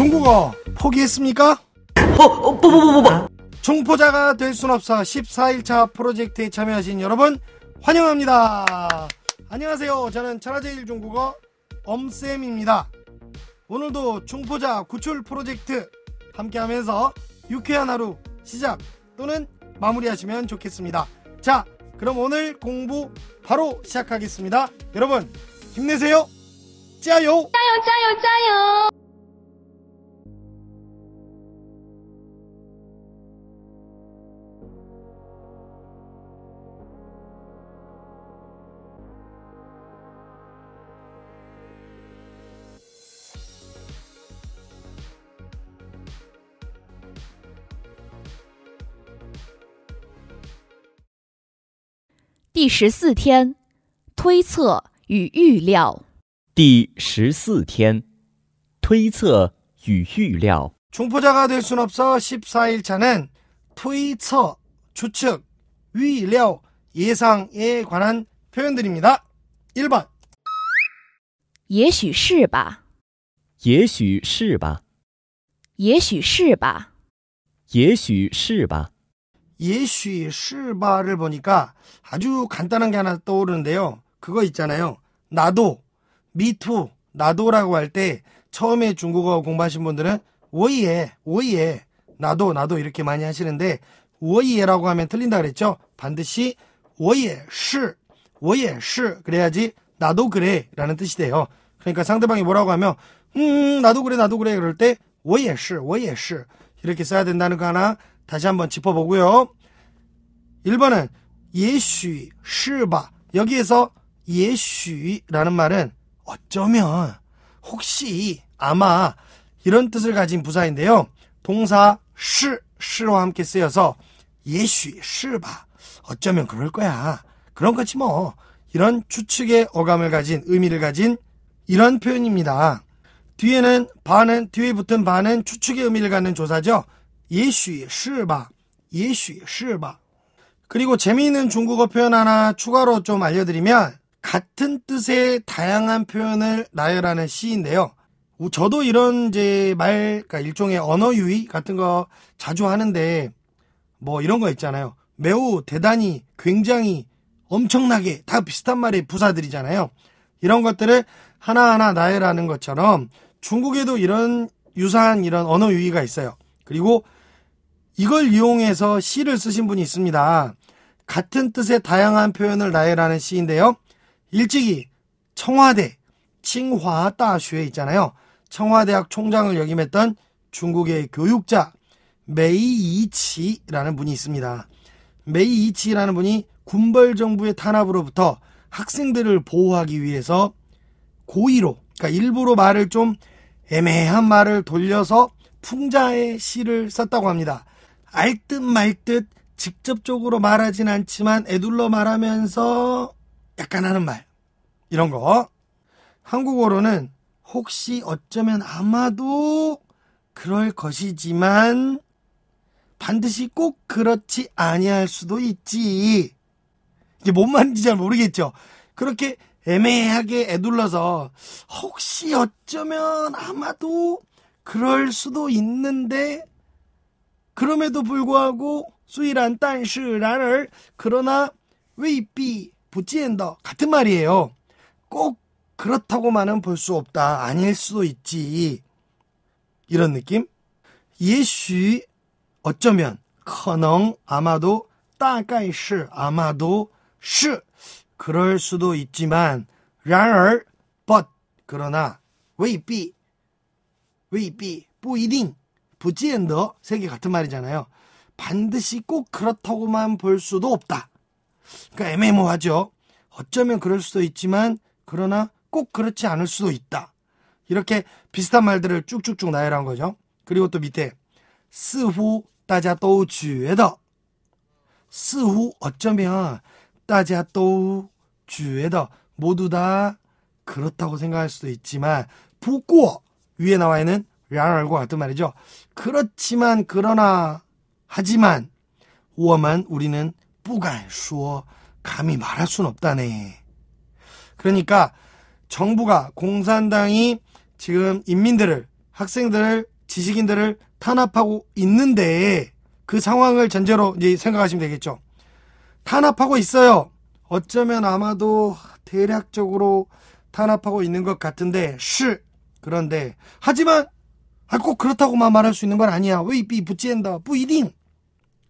중국어 포기했습니까? 뽀뽀뽀뽀뽀 어, 어, 뭐, 뭐, 뭐, 중포자가 될 순 없어 14일차 프로젝트에 참여하신 여러분 환영합니다. 안녕하세요. 저는 천하제일 중국어 엄쌤입니다. 오늘도 중포자 구출 프로젝트 함께하면서 유쾌한 하루 시작 또는 마무리하시면 좋겠습니다. 자, 그럼 오늘 공부 바로 시작하겠습니다. 여러분 힘내세요. 짜요. 짜요 짜요 짜요. 第十四天，推测与预料。第十四天，推测与预料。중포자가될수없어일차는추측예상에관한표현들입니다일번也许是吧。也许是吧。也许是吧。也许是吧。 예슈의 바를 보니까 아주 간단한 게 하나 떠오르는데요. 그거 있잖아요. 나도, 미투, 나도라고 할 때 처음에 중국어 공부하신 분들은 워이에, 워이에, 나도, 나도 이렇게 많이 하시는데 워이에라고 하면 틀린다 그랬죠. 반드시 워이에, 시, 워이에, 시 그래야지 나도 그래 라는 뜻이 돼요. 그러니까 상대방이 뭐라고 하면 음 나도 그래 나도 그래 그럴 때워이에시워이에시 이렇게 써야 된다는 거 하나 다시 한번 짚어보고요. 1번은 예쉬, 시바 여기에서 예쉬라는 말은 어쩌면, 혹시, 아마 이런 뜻을 가진 부사인데요. 동사 시, 시와 함께 쓰여서 예쉬, 시바 어쩌면 그럴 거야. 그런 거지 뭐. 이런 추측의 어감을 가진 의미를 가진 이런 표현입니다. 뒤에는 반은 뒤에 붙은 반은 추측의 의미를 갖는 조사죠. 예슈시바, 예슈시바. 그리고 재미있는 중국어 표현 하나 추가로 좀 알려드리면 같은 뜻의 다양한 표현을 나열하는 시인데요. 저도 이런 이제 말, 그러니까 일종의 언어 유희 같은 거 자주 하는데 뭐 이런 거 있잖아요. 매우 대단히 굉장히 엄청나게 다 비슷한 말의 부사들이잖아요. 이런 것들을 하나하나 나열하는 것처럼 중국에도 이런 유사한 이런 언어 유희가 있어요. 그리고 이걸 이용해서 시를 쓰신 분이 있습니다. 같은 뜻의 다양한 표현을 나열하는 시인데요. 일찍이 청와대, 칭화 다슈에 있잖아요. 청와대학 총장을 역임했던 중국의 교육자 메이이치라는 분이 있습니다. 메이이치라는 분이 군벌 정부의 탄압으로부터 학생들을 보호하기 위해서 고의로, 그러니까 일부러 말을 좀 애매한 말을 돌려서 풍자의 시를 썼다고 합니다. 알듯 말 듯 직접적으로 말하진 않지만 애둘러 말하면서 약간 하는 말. 이런 거. 한국어로는 혹시 어쩌면 아마도 그럴 것이지만 반드시 꼭 그렇지 아니할 수도 있지. 이게 뭔 말인지 잘 모르겠죠. 그렇게 애매하게 애둘러서 혹시 어쩌면 아마도 그럴 수도 있는데 그럼에도 불구하고 수이란 딴시란을 그러나 웨이비 부지엔더 같은 말이에요. 꼭 그렇다고만은 볼 수 없다. 아닐 수도 있지. 이런 느낌? 예시 어쩌면 커能 아마도 따가이是 아마도 是 그럴 수도 있지만 然而 but 그러나 未必未必不이딩 부지엔더 세계 같은 말이잖아요. 반드시 꼭 그렇다고만 볼 수도 없다. 그러니까 애매모호하죠. 어쩌면 그럴 수도 있지만 그러나 꼭 그렇지 않을 수도 있다. 이렇게 비슷한 말들을 쭉쭉쭉 나열한 거죠. 그리고 또 밑에 스후 따자 또우 주에더 스후 어쩌면 따자 또우 주에더 모두 다 그렇다고 생각할 수도 있지만 부고 위에 나와 있는 然而과또 말이죠. 그렇지만 그러나 하지만 我만 우리는 뿌간쇼 감히 말할 순 없다네. 그러니까 정부가 공산당이 지금 인민들을 학생들을 지식인들을 탄압하고 있는데 그 상황을 전제로 이제 생각하시면 되겠죠. 탄압하고 있어요. 어쩌면 아마도 대략적으로 탄압하고 있는 것 같은데, 슈 그런데 하지만 아, 꼭 그렇다고만 말할 수 있는 건 아니야. 왜이비 부찌엔다. 부이딩.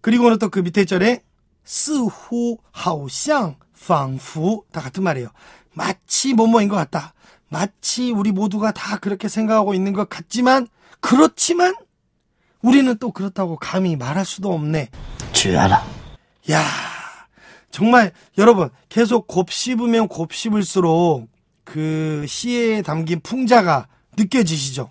그리고는 또 그 밑에 절에 스후 하오샹 방후 다 같은 말이에요. 마치 뭐뭐인 것 같다. 마치 우리 모두가 다 그렇게 생각하고 있는 것 같지만 그렇지만 우리는 또 그렇다고 감히 말할 수도 없네. 줄 알아. 야, 정말 여러분 계속 곱씹으면 곱씹을수록 그 시에 담긴 풍자가 느껴지시죠?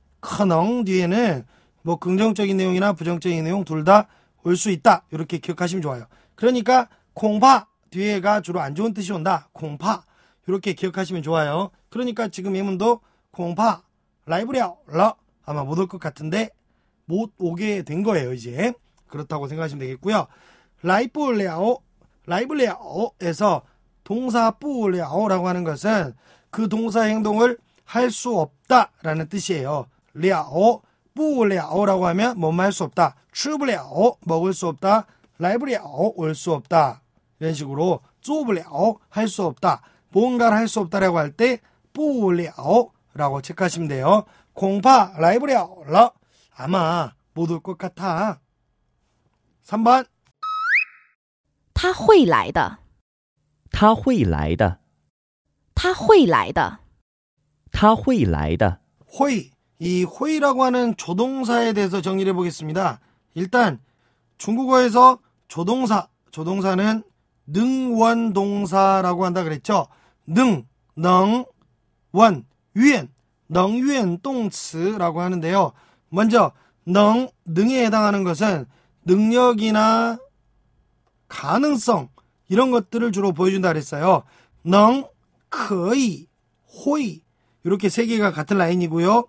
커녕 뒤에는 뭐 긍정적인 내용이나 부정적인 내용 둘 다 올 수 있다. 이렇게 기억하시면 좋아요. 그러니까 공파 뒤에가 주로 안 좋은 뜻이 온다. 공파 이렇게 기억하시면 좋아요. 그러니까 지금 예문도 공파 라이브리아 러 아마 못 올 것 같은데 못 오게 된 거예요 이제 그렇다고 생각하시면 되겠고요. 라이브레아오 라이브리아오에서 동사 뿌레아오라고 하는 것은 그 동사 행동을 할 수 없다라는 뜻이에요. 了 不了라고 하면 못말할수 없다. 吃不了 먹을 수 없다. 来不了올수 없다. 이런 식으로 做不了할수 없다. 뭔가를 할 수 없다라고 할때 不了라고 체크하시면 돼요. 공파 来不了了 아마 못 올 것 같아. 3번 他会来的.他会来的.他会来的.他会来的.会이 호이라고 하는 조동사에 대해서 정리를 해보겠습니다. 일단 중국어에서 조동사, 조동사는 능원동사라고 한다 그랬죠. 능, 능, 원, 위엔능위엔 동츠라고 하는데요. 먼저 능, 능에 해당하는 것은 능력이나 가능성 이런 것들을 주로 보여준다 그랬어요. 능, 거의, 호이 이렇게 세 개가 같은 라인이고요.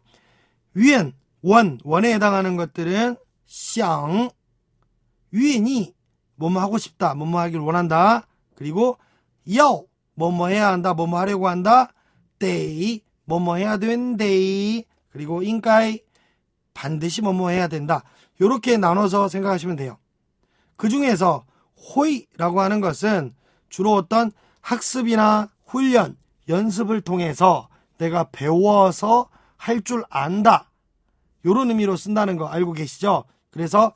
위엔 원 원에 해당하는 것들은 샹 위엔이 뭐뭐 하고 싶다 뭐뭐 하길 원한다 그리고 여 뭐뭐 해야 한다 뭐뭐 하려고 한다 데이 뭐뭐 해야 된데이 그리고 인가이 반드시 뭐뭐 해야 된다 요렇게 나눠서 생각하시면 돼요 그 중에서 호이라고 하는 것은 주로 어떤 학습이나 훈련 연습을 통해서 내가 배워서 할줄 안다. 요런 의미로 쓴다는 거 알고 계시죠? 그래서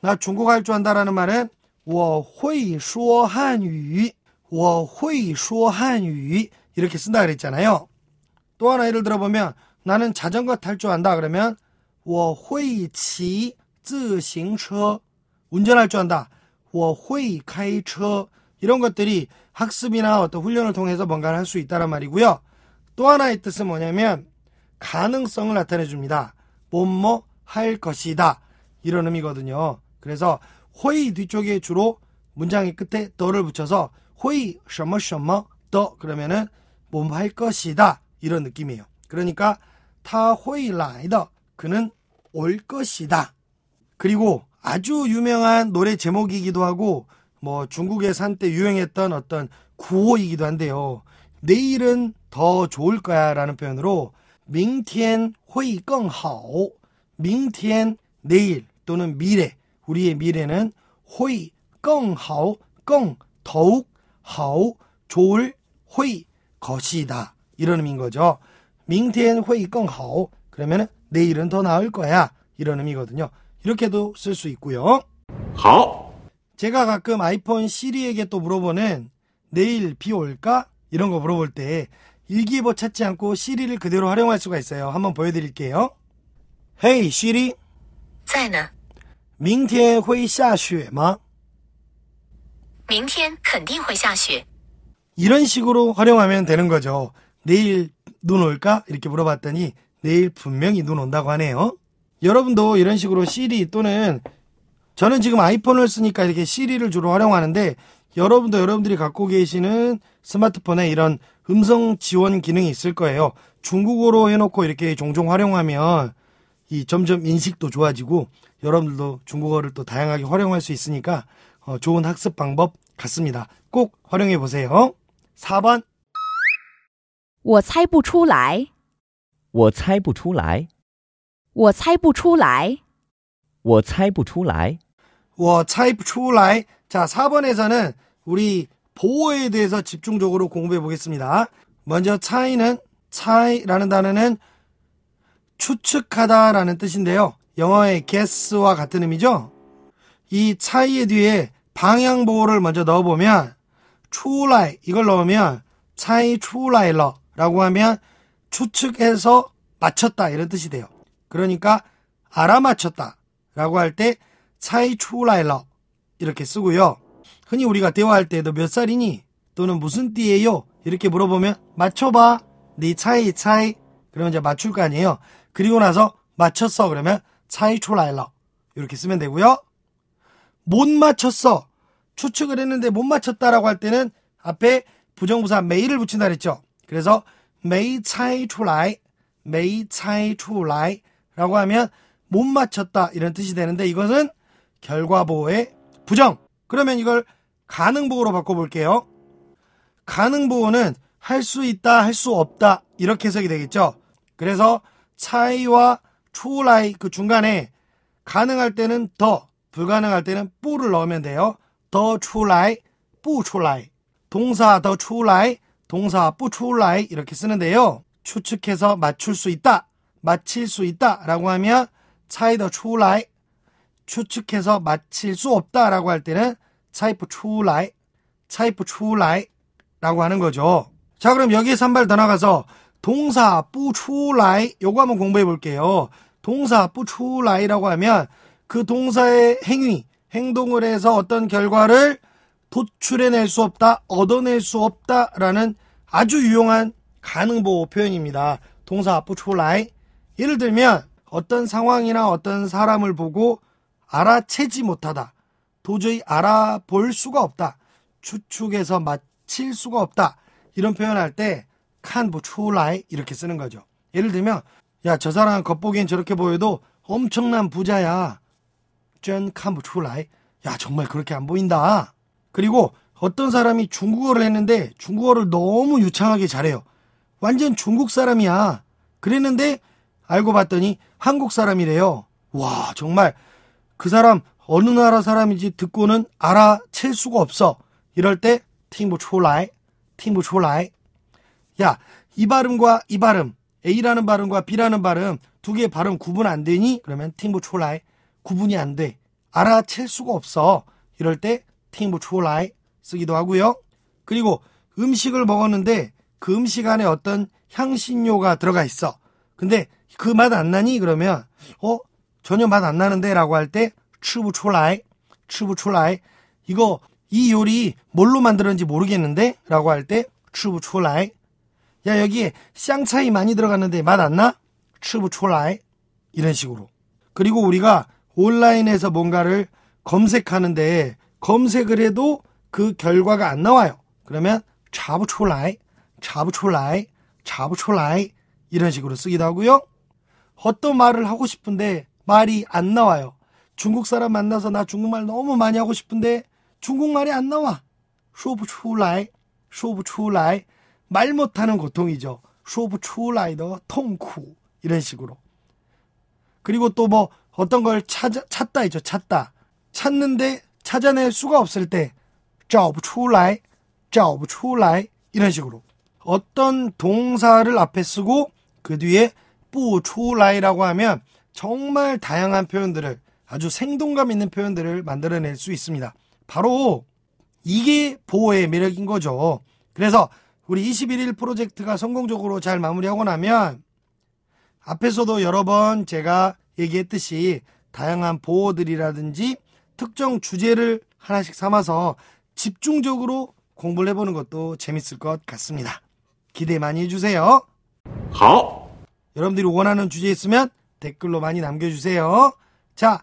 나 중국어 할 줄 안다라는 말은 我会说汉语,我会说汉语 이렇게 쓴다 그랬잖아요. 또 하나 예를 들어보면 나는 자전거 탈 줄 안다 그러면 我会骑自行车 운전할 줄 안다. 我会开车 이런 것들이 학습이나 어떤 훈련을 통해서 뭔가를 할 수 있다란 말이고요. 또 하나의 뜻은 뭐냐면 가능성을 나타내 줍니다. 뭐뭐 할 것이다. 이런 의미거든요. 그래서 호의 뒤쪽에 주로 문장의 끝에 더를 붙여서 호의 什么什么더 그러면은 뭐뭐 할 것이다. 이런 느낌이에요. 그러니까 타 호의 라이더 그는 올 것이다. 그리고 아주 유명한 노래 제목이기도 하고 뭐 중국의 산때 유행했던 어떤 구호이기도 한데요. 내일은 더 좋을 거야 라는 표현으로 明天 회의 更好.明天 내일 또는 미래. 우리의 미래는 회의 更好,更 더욱 好 좋을 회의 것이다. 이런 의미인 거죠. 明天 회의 更好. 그러면 내일은 더 나을 거야. 이런 의미거든요. 이렇게도 쓸 수 있고요. 好. 제가 가끔 아이폰 시리에게 또 물어보는 내일 비 올까? 이런 거 물어볼 때 일기예보 뭐 찾지 않고 시리를 그대로 활용할 수가 있어요. 한번 보여드릴게요. 헤이 시리. i r i 在呢.明天会下雪吗?明天肯定会下雪. 이런 식으로 활용하면 되는 거죠. 내일 눈 올까? 이렇게 물어봤더니 내일 분명히 눈 온다고 하네요. 여러분도 이런 식으로 시리 또는 저는 지금 아이폰을 쓰니까 이렇게 시리를 주로 활용하는데 여러분도 여러분들이 갖고 계시는 스마트폰에 이런 음성 지원 기능이 있을 거예요. 중국어로 해놓고 이렇게 종종 활용하면 이 점점 인식도 좋아지고 여러분들도 중국어를 또 다양하게 활용할 수 있으니까 어, 좋은 학습 방법 같습니다. 꼭 활용해 보세요. 4번 我猜不出来.我猜不出来.我猜不出来.我猜不出来.我猜不出来. 자, 4번에서는 우리 보호에 대해서 집중적으로 공부해 보겠습니다. 먼저 차이는 차이라는 단어는 추측하다라는 뜻인데요. 영어의 guess와 같은 의미죠. 이 차이의 뒤에 방향 보호를 먼저 넣어보면 추라이 이걸 넣으면 차이 추라이러라고 하면 추측해서 맞췄다 이런 뜻이 돼요. 그러니까 알아맞혔다라고 할 때 차이 추라이러 이렇게 쓰고요. 흔히 우리가 대화할 때도 몇 살이니? 또는 무슨 띠예요? 이렇게 물어보면 맞춰봐. 네 차이 차이. 그러면 이제 맞출 거 아니에요. 그리고 나서 맞췄어. 그러면 차이 초라일러. 이렇게 쓰면 되고요. 못 맞췄어. 추측을 했는데 못 맞췄다라고 할 때는 앞에 부정부사 메이를 붙인다 그랬죠. 그래서 메이 차이 초라이. 메이 차이 초라이. 라고 하면 못 맞췄다 이런 뜻이 되는데 이것은 결과보호의 부정. 그러면 이걸 가능보호로 바꿔볼게요. 가능보호는 할 수 있다, 할 수 없다 이렇게 해석이 되겠죠. 그래서 차이와 초라이 그 중간에 가능할 때는 더, 불가능할 때는 뿌를 넣으면 돼요. 더 초라이, 뿌 초라이. 동사 더 초라이, 동사 뿌 초라이 이렇게 쓰는데요. 추측해서 맞출 수 있다, 맞힐 수 있다 라고 하면 차이 더 초라이, 추측해서 맞힐 수 없다 라고 할 때는 차이프 출라이, 차이프 출라이라고 하는 거죠. 자, 그럼 여기에서 한발 더 나가서 동사 뿌출라이 요거 한번 공부해 볼게요. 동사 뿌출라이라고 하면 그 동사의 행위, 행동을 해서 어떤 결과를 도출해낼 수 없다, 얻어낼 수 없다라는 아주 유용한 가능보호 표현입니다. 동사 뿌출라이. 예를 들면 어떤 상황이나 어떤 사람을 보고 알아채지 못하다. 도저히 알아볼 수가 없다. 추측해서 마칠 수가 없다. 이런 표현할 때 칸부 추라이 뭐 이렇게 쓰는 거죠. 예를 들면 야 저 사람 겉보기엔 저렇게 보여도 엄청난 부자야. 쩐 칸부 추라이 야 정말 그렇게 안 보인다. 그리고 어떤 사람이 중국어를 했는데 중국어를 너무 유창하게 잘해요. 완전 중국 사람이야. 그랬는데 알고 봤더니 한국 사람이래요. 와 정말 그 사람 어느 나라 사람인지 듣고는 알아챌 수가 없어. 이럴 때팀부 초라이, 팀부 초라이. 야, 이 발음과 이 발음, A라는 발음과 B라는 발음 두 개의 발음 구분 안 되니? 그러면 팀부 초라이. 구분이 안 돼. 알아챌 수가 없어. 이럴 때팀부 초라이 쓰기도 하고요. 그리고 음식을 먹었는데 그 음식 안에 어떤 향신료가 들어가 있어. 근데 그 맛 안 나니? 그러면 어? 전혀 맛 안 나는데 라고 할때 吃不出来,吃不出来. 이거 이 요리 뭘로 만들었는지 모르겠는데? 라고 할 때, 吃不出来. 야, 여기에 쌍차이 많이 들어갔는데 맛 안 나? 吃不出来. 이런 식으로. 그리고 우리가 온라인에서 뭔가를 검색하는데 검색을 해도 그 결과가 안 나와요. 그러면 查不出来,查不出来,查不出来 이런 식으로 쓰기도 하고요. 어떤 말을 하고 싶은데 말이 안 나와요. 중국 사람 만나서 나 중국말 너무 많이 하고 싶은데 중국말이 안 나와. 쇼부说不出来说不라이말 못하는 고통이죠. 쇼说不라이더 통쿠 이런 식으로. 그리고 또 뭐 어떤 걸 찾아, 찾다 이죠 찾다. 찾는데 찾아낼 수가 없을 때쩌找不出来找不出라 이런 이 식으로. 어떤 동사를 앞에 쓰고 그 뒤에 뿌不라이라고 하면 정말 다양한 표현들을 아주 생동감 있는 표현들을 만들어낼 수 있습니다. 바로 이게 보호의 매력인 거죠. 그래서 우리 21일 프로젝트가 성공적으로 잘 마무리하고 나면 앞에서도 여러 번 제가 얘기했듯이 다양한 보호들이라든지 특정 주제를 하나씩 삼아서 집중적으로 공부를 해보는 것도 재밌을 것 같습니다. 기대 많이 해주세요. 가. 여러분들이 원하는 주제 있으면 댓글로 많이 남겨주세요. 자,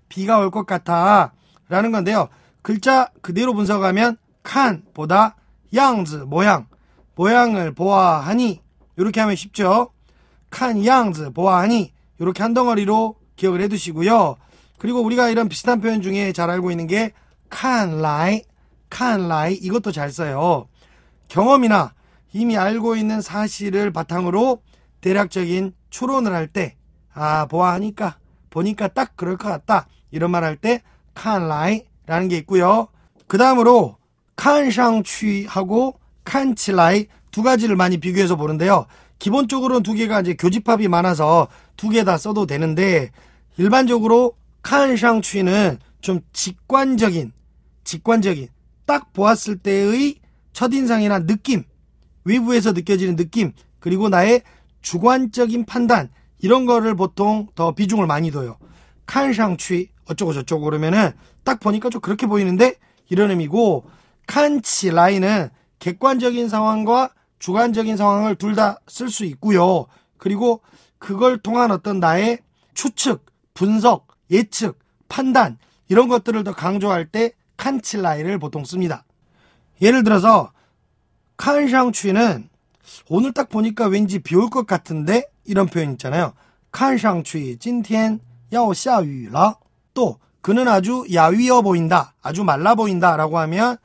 비가 올 것 같아. 라는 건데요. 글자 그대로 분석하면 칸보다 양즈 모양 모양을 보아하니 이렇게 하면 쉽죠. 칸 양즈 보아하니 이렇게 한 덩어리로 기억을 해두시고요. 그리고 우리가 이런 비슷한 표현 중에 잘 알고 있는 게 칸 라이 칸 라이 이것도 잘 써요. 경험이나 이미 알고 있는 사실을 바탕으로 대략적인 추론을 할 때 아 보아하니까 보니까 딱 그럴 것 같다 이런 말 할 때 칸라이라는 게 있고요. 그 다음으로 칸샹취하고 칸치라이 두 가지를 많이 비교해서 보는데요. 기본적으로는 두 개가 이제 교집합이 많아서 두 개 다 써도 되는데 일반적으로 칸샹취는 좀 직관적인 직관적인 딱 보았을 때의 첫인상이나 느낌 외부에서 느껴지는 느낌 그리고 나의 주관적인 판단 이런 거를 보통 더 비중을 많이 둬요. 칸샹취 어쩌고 저쩌고 그러면은 딱 보니까 좀 그렇게 보이는데 이런 의미고 칸치 라인은 객관적인 상황과 주관적인 상황을 둘 다 쓸 수 있고요. 그리고 그걸 통한 어떤 나의 추측, 분석, 예측, 판단 이런 것들을 더 강조할 때칸치라이를 보통 씁니다. 예를 들어서 칸샹취는 오늘 딱 보니까 왠지 비올 것 같은데 이런 표현 있잖아요. 칸샹취 찐텐 要下雨了.또 그는 아주 야위어 보인다. 아주 말라 보인다라고 하면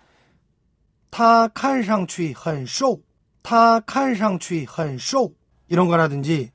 他看上去很瘦他看上去헌쇼 이런 거라든지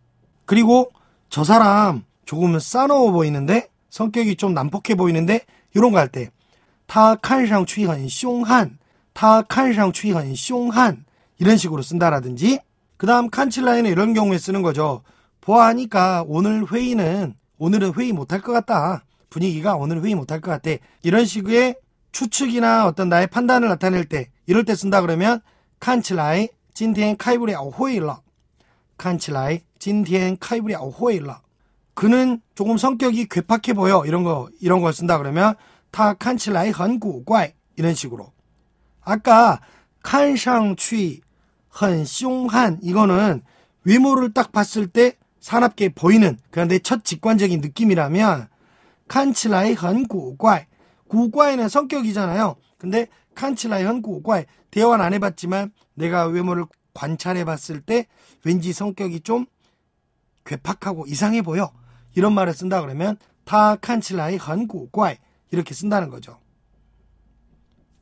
그리고 저 사람 조금은 싸놓워 보이는데 성격이 좀 난폭해 보이는데 이런 거 할때他看上去很凶悍他看上去헌쇼한 이런 식으로 쓴다라든지 그 다음 칸칠라인은 이런 경우에 쓰는 거죠. 보아하니까 오늘 회의는 오늘은 회의 못 할 것 같다. 분위기가 오늘 회의 못 할 것 같아. 이런 식의 추측이나 어떤 나의 판단을 나타낼 때 이럴 때 쓴다 그러면 칸칠라이 찐텐 카이브리 아호일러 칸칠라이 찐텐 카이브리 아호일러 그는 조금 성격이 괴팍해 보여 이런 거 이런 걸 쓴다 그러면 타 칸칠라이 헌구怪 이런 식으로 아까 칸상 취 헌숑한 이거는 외모를 딱 봤을 때 산업계 보이는 그런 데첫 직관적인 느낌이라면 칸칠라이 헌고과이 고과이는 성격이잖아요. 근데 칸칠라이 헌고과이 대화는 안 해봤지만 내가 외모를 관찰해봤을 때 왠지 성격이 좀 괴팍하고 이상해 보여 이런 말을 쓴다 그러면 타 칸칠라이 헌고과이 이렇게 쓴다는 거죠.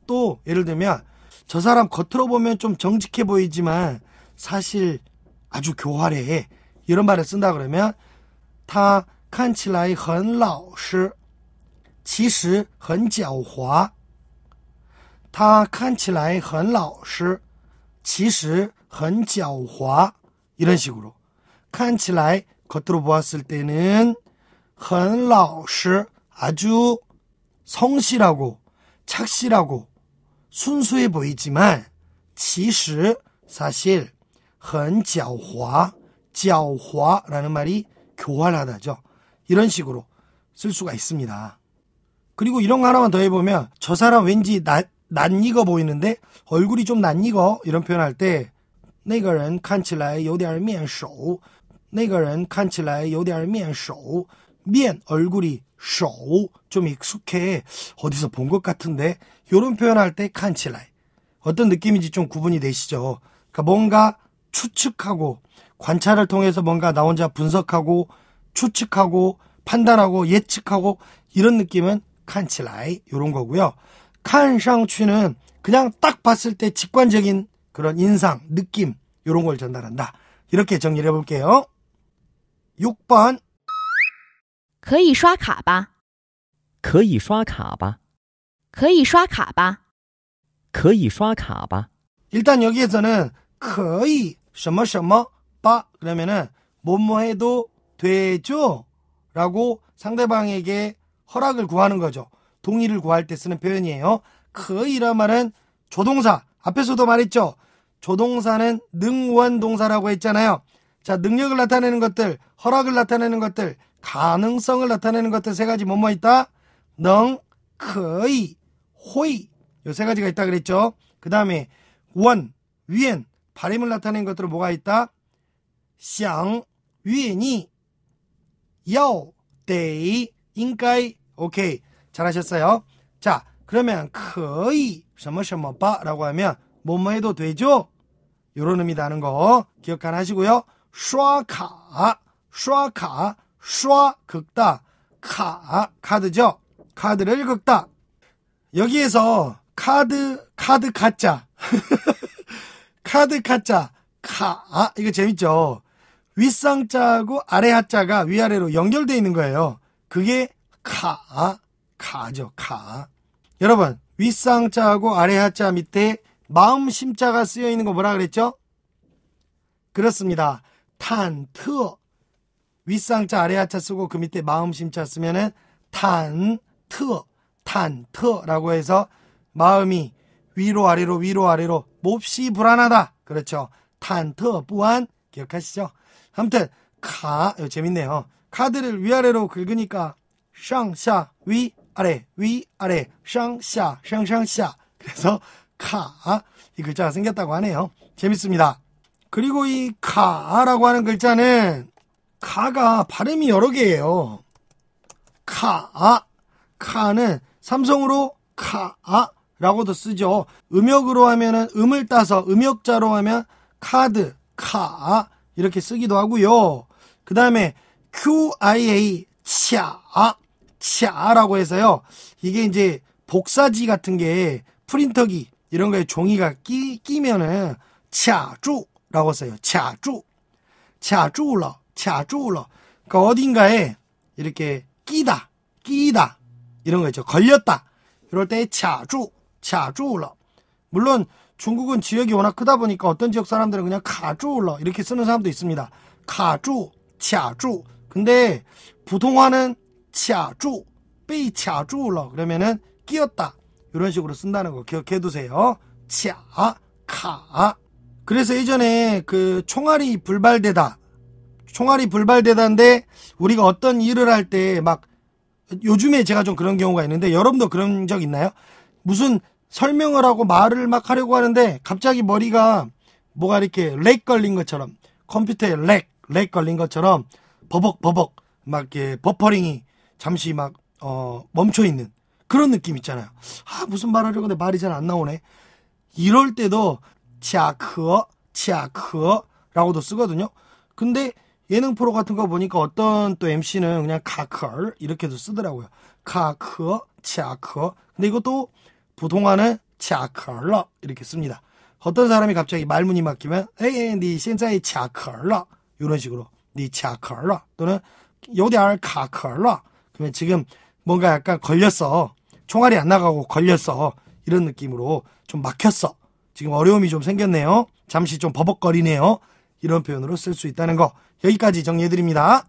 또 예를 들면 저 사람 겉으로 보면 좀 정직해 보이지만 사실 아주 교활해 이런 말을 쓴다 그러면 타 칸치라이 헌老师 其实 헌狡猾. 타 칸치라이 헌老师 其实 헌狡猾. 이런 식으로 칸치라이 겉으로 보았을 때는 헌老师 아주 성실하고 착실하고 순수해 보이지만 其实 사실 很狡猾 지아오화라는 말이 교활하다죠. 이런 식으로 쓸 수가 있습니다. 그리고 이런 거 하나만 더 해보면 저 사람 왠지 낯익어 보이는데 얼굴이 좀 낯익어 이런 표현할 때那个人看起来有点面熟那个人看起来有点面熟面 얼굴이 手좀 익숙해 어디서 본 것 같은데 이런 표현할 때칸칠라 어떤 느낌인지 좀 구분이 되시죠? 그러니까 뭔가 추측하고 관찰을 통해서 뭔가 나 혼자 분석하고 추측하고 판단하고 예측하고 이런 느낌은 칸치라이 이런 거고요. 칸상추는 그냥 딱 봤을 때 직관적인 그런 인상, 느낌 이런 걸 전달한다. 이렇게 정리를 해볼게요. 6번 可以刷卡吧可以刷卡吧可以刷卡吧可以刷卡吧 일단 여기에서는 可以什么什么 아빠 그러면은 뭐뭐 해도 되죠? 라고 상대방에게 허락을 구하는 거죠. 동의를 구할 때 쓰는 표현이에요. 그이란 말은 조동사. 앞에서도 말했죠. 조동사는 능원동사라고 했잖아요. 자, 능력을 나타내는 것들, 허락을 나타내는 것들, 가능성을 나타내는 것들 세 가지 뭐뭐 있다? 능, 그이 호이. 요세 가지가 있다 그랬죠. 그 다음에 원, 위엔, 발음을 나타내는 것들은 뭐가 있다? 想越腻要 day 应该 OK 잘하셨어요. 자 그러면 거의 什么什么바라고 하면 뭐 뭐 해도 되죠? 요런 의미 나는 거 기억 하시고요. 슈아카 슈아 극다 카 카드죠. 카드를 극다 여기에서 카드 카드 가짜 카드 가짜 카 이거 재밌죠? 윗상자하고 아래 하자가 위아래로 연결되어 있는 거예요. 그게 카, 카죠, 카. 여러분, 윗상자하고 아래 하자 밑에 마음 심자가 쓰여 있는 거 뭐라 그랬죠? 그렇습니다. 탄, 트. 어 윗상자 아래 하자 쓰고 그 밑에 마음 심자 쓰면은 탄, 트. 어 탄, 트라고 어 해서 마음이 위로 아래로 위로 아래로 몹시 불안하다. 그렇죠. 탄, 트, 어 뿌안. 기억하시죠? 아무튼 가 재밌네요. 카드를 위아래로 긁으니까 샹샤 위 아래 위 아래 샹샤 샹샹샤 그래서 카이 글자가 생겼다고 하네요. 재밌습니다. 그리고 이 카라고 하는 글자는 카가 발음이 여러 개예요. 카 카는 삼성으로 카라고도 쓰죠. 음역으로 하면은 음을 따서 음역자로 하면 카드 카 이렇게 쓰기도 하고요. 그 다음에 QIA 치아 아, 치아라고 해서요. 이게 이제 복사지 같은 게 프린터기 이런 거에 종이가 끼, 끼면은 치아주라고 써요. 치아주 치아주러 치아주러 그 그러니까 어딘가에 이렇게 끼다 끼다 이런 거 있죠. 걸렸다 이럴 때 치아주 치아주러 물론 중국은 지역이 워낙 크다 보니까 어떤 지역 사람들은 그냥 가주올러 이렇게 쓰는 사람도 있습니다. 가주, 캬주. 근데 부통화는 캬주, 빼이 캬주올러 그러면은 끼었다 이런 식으로 쓴다는 거 기억해 두세요. 캬, 카. 그래서 예전에 그 총알이 불발되다, 총알이 불발되다인데 우리가 어떤 일을 할 때 막 요즘에 제가 좀 그런 경우가 있는데 여러분도 그런 적 있나요? 무슨 설명을 하고 말을 막 하려고 하는데 갑자기 머리가 뭐가 이렇게 렉 걸린 것처럼 컴퓨터에 렉, 렉 걸린 것처럼 버벅버벅 막 이렇게 버퍼링이 잠시 막 어, 멈춰 있는 그런 느낌 있잖아요. 아, 무슨 말 하려고 는데 말이 잘 안 나오네. 이럴 때도 치아크어, 치아크어 라고도 쓰거든요. 근데 예능 프로 같은 거 보니까 어떤 또 MC는 그냥 카컬 이렇게도 쓰더라고요. 카크어, 치아크어. 근데 이것도 부동안에차아컬러 이렇게 씁니다. 어떤 사람이 갑자기 말문이 막히면 에이 니 센사이 차아컬러 네 이런 식으로 니차아컬러 네 또는 요대알 카컬러 그러면 지금 뭔가 약간 걸렸어 총알이 안 나가고 걸렸어 이런 느낌으로 좀 막혔어 지금 어려움이 좀 생겼네요 잠시 좀 버벅거리네요 이런 표현으로 쓸 수 있다는 거 여기까지 정리해드립니다.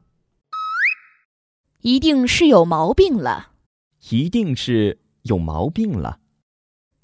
一定是有毛病了。一定是有毛病了。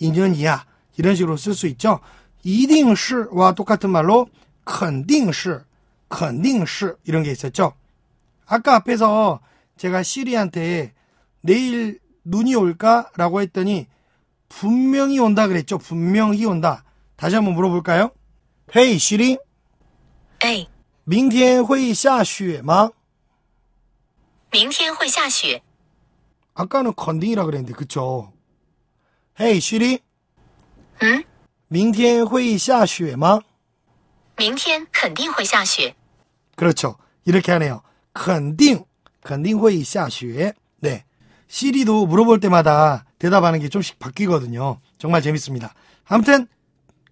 2년 이하 이런 식으로 쓸 수 있죠. 이딩시와 똑같은 말로 肯定是,肯定是 이런 게 있었죠. 아까 앞에서 제가 시리한테 내일 눈이 올까라고 했더니 분명히 온다 그랬죠. 분명히 온다. 다시 한번 물어볼까요? Hey 시리. Hey. 明天会下雪吗?明天会下雪. 아까는 컨딩이라 그랬는데 그쵸? 嘿，徐丽，嗯，明天会下雪吗？明天肯定会下雪。 그렇죠. 이렇게 하네요. 肯定,肯定会下雪. 네. CD도 물어볼 때마다 대답하는 게 좀씩 바뀌거든요. 정말 재밌습니다. 아무튼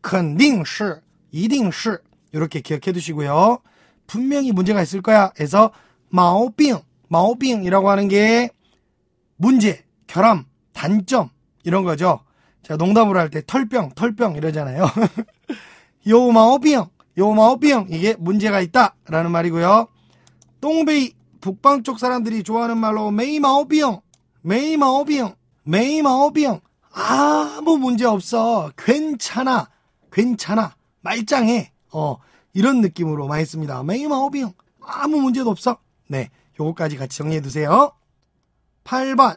肯定是,一定是 이렇게 기억해 두시고요. 분명히 문제가 있을 거야. 해서 마오빙, 마오빙이라고 하는 게 문제, 결함, 단점 이런 거죠. 제가 농담으로 할 때 털병, 털병 이러잖아요. 요마오병, 요마오병 이게 문제가 있다라는 말이고요. 동베이 북방 쪽 사람들이 좋아하는 말로 메이마오병, 메이마오병, 메이마오병 아무 문제 없어, 괜찮아, 괜찮아, 말짱해, 어 이런 느낌으로 많이 씁니다. 메이마오병 아무 문제도 없어. 네, 요거까지 같이 정리해 두세요. 8번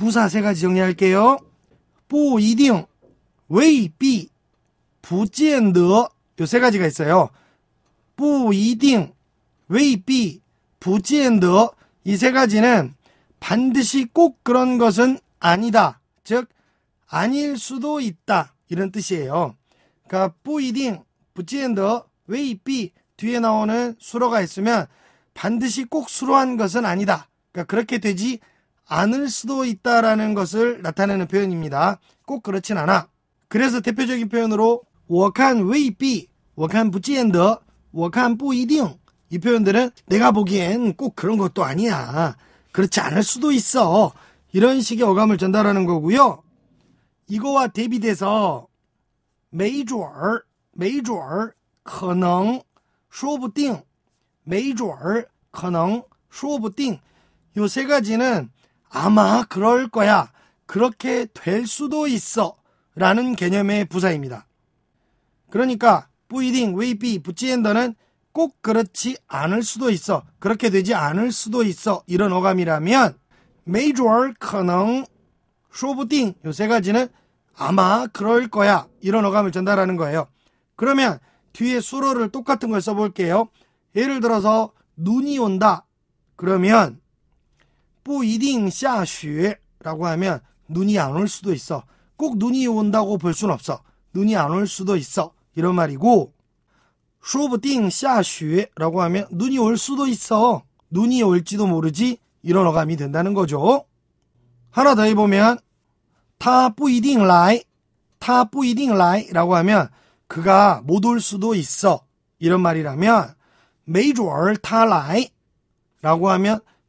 부사 세 가지 정리할게요. 이不一定,未必,不见得요세 가지가 있어요. 이不一定,未必,不见得이 세 가지는 반드시 꼭 그런 것은 아니다. 즉 아닐 수도 있다. 이런 뜻이에요. 그러니까 이不一定,不见 웨이, 비, 뒤에 나오는 수로가 있으면 반드시 꼭 수로한 것은 아니다. 그러니까 그렇게 되지 않을 수도 있다라는 것을 나타내는 표현입니다. 꼭 그렇진 않아. 그래서 대표적인 표현으로 我看未必,我看不见得,我看不一定이 표현들은 내가 보기엔 꼭 그런 것도 아니야. 그렇지 않을 수도 있어. 이런 식의 어감을 전달하는 거고요. 이거와 대비돼서 메이주얼, 메이주얼, 可能,说不定,메이주얼, 可能,说不定요세 가지는 아마 그럴 거야. 그렇게 될 수도 있어. 라는 개념의 부사입니다. 그러니까 뿌이딩 웨이비 부찌엔더는 꼭 그렇지 않을 수도 있어. 그렇게 되지 않을 수도 있어. 이런 어감이라면 메이저얼 커능 쇼부딩 요세 가지는 아마 그럴 거야. 이런 어감을 전달하는 거예요. 그러면 뒤에 수로를 똑같은 걸 써볼게요. 예를 들어서 눈이 온다. 그러면 不一定 下雪라고 하면 눈이 안 올 수도 있어. 꼭 눈이 온다고 볼 순 없어. 눈이 안 올 수도 있어. 이런 말이고 说不定下雪라고 하면 눈이 올 수도 있어. 눈이 올지도 모르지. 이런 어감이 된다는 거죠. 하나 더 해보면 他不一定来,他不一定来라고 하면 그가 못 올 수도 있어. 이런 말이라면 没准儿他来라고 하면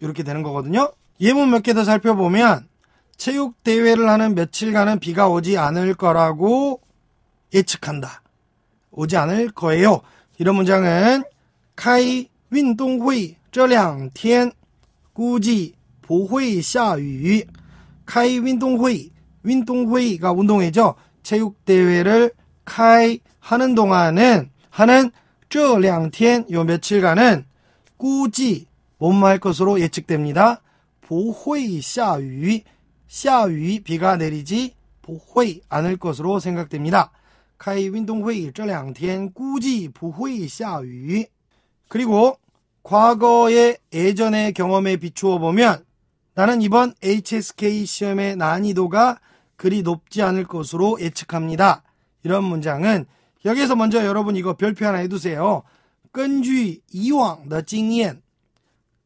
이렇게 되는 거거든요. 예문 몇 개 더 살펴보면 체육 대회를 하는 며칠간은 비가 오지 않을 거라고 예측한다. 오지 않을 거예요. 이런 문장은 카이 윈동회이 这两天 꾸지 보회이 샤유 카이 윈동회이 윈동회이가 운동회죠. 체육 대회를 카이 하는 동안은 하는 저량天요 며칠간은 꾸지 몸마할 것으로 예측됩니다. 보호의 샤위 샤위 비가 내리지 보호의 않을 것으로 생각됩니다. 카이 윈동회의 这两天 꾸지 보호의 샤위 그리고 과거의 예전의 경험에 비추어 보면 나는 이번 HSK 시험의 난이도가 그리 높지 않을 것으로 예측합니다. 이런 문장은 여기서 에 먼저 여러분 이거 별표 하나 해두세요. 끈주 이왕 더 징옌의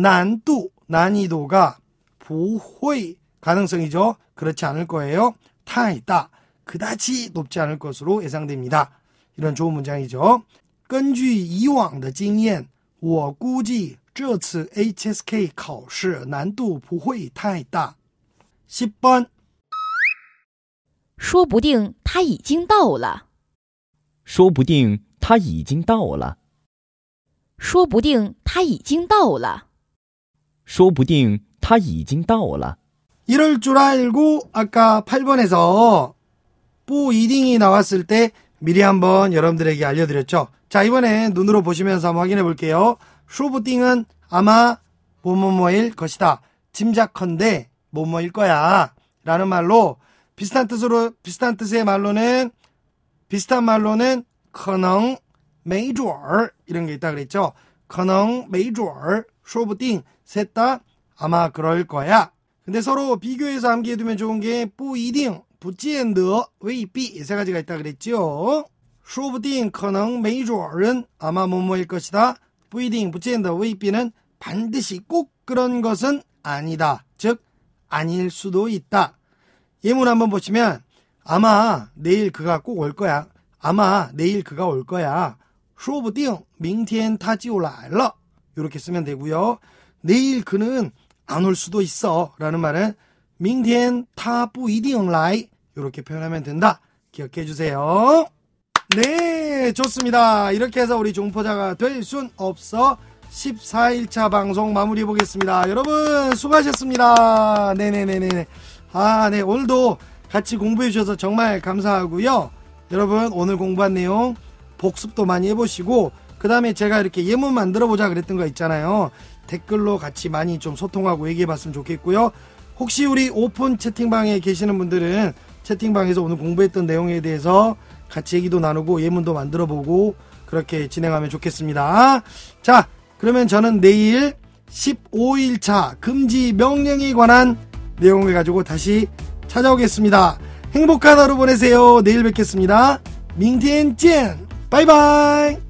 난두 난이도가 보호의 가능성이죠. 그렇지 않을 거예요. 타이다 그다지 높지 않을 것으로 예상됩니다. 이런 좋은 문장이죠. 根据以往的经验，我估计这次 HSK 考试难度不会太大。 10번 说不定他已经到了。说不定他已经到了。说不定他已经到了。说不定他已经到了。 이럴 줄 알고 아까 8번에서 뿌이딩이 나왔을 때 미리 한번 여러분들에게 알려드렸죠. 자 이번에 눈으로 보시면서 한번 확인해 볼게요. 쇼부딩은 아마 뭐뭐뭐일 것이다. 짐작컨대 뭐뭐일 거야. 라는 말로 비슷한 뜻으로 비슷한 뜻의 말로는 비슷한 말로는 커녕 메이주얼 이런 게 있다 그랬죠. 커녕 메이주얼 쇼부띵 셋다 아마 그럴 거야. 근데 서로 비교해서 암기해두면 좋은 게 뿌이딩, 부찌엔더, 웨이삐 세 가지가 있다 그랬죠 쇼부띵 커능 메이저은 아마 뭐뭐일 것이다. 뿌이딩, 부찌엔더, 웨이삐는 반드시 꼭 그런 것은 아니다. 즉 아닐 수도 있다. 예문 한번 보시면 아마 내일 그가 꼭 올 거야. 아마 내일 그가 올 거야. 说不定明天他就来了。 이렇게 쓰면 되고요. 내일 그는 안 올 수도 있어라는 말은 밍디엔 타부 이디영 라이 이렇게 표현하면 된다. 기억해 주세요. 네, 좋습니다. 이렇게 해서 우리 종포자가 될 순 없어 14일차 방송 마무리해 보겠습니다. 여러분 수고하셨습니다. 네네네네. 아, 네. 오늘도 같이 공부해 주셔서 정말 감사하고요. 여러분 오늘 공부한 내용 복습도 많이 해보시고 그 다음에 제가 이렇게 예문 만들어 보자 그랬던 거 있잖아요. 댓글로 같이 많이 좀 소통하고 얘기해 봤으면 좋겠고요. 혹시 우리 오픈 채팅방에 계시는 분들은 채팅방에서 오늘 공부했던 내용에 대해서 같이 얘기도 나누고 예문도 만들어 보고 그렇게 진행하면 좋겠습니다. 자, 그러면 저는 내일 15일차 금지 명령에 관한 내용을 가지고 다시 찾아오겠습니다. 행복한 하루 보내세요. 내일 뵙겠습니다. 밍텐 찐! 바이바이!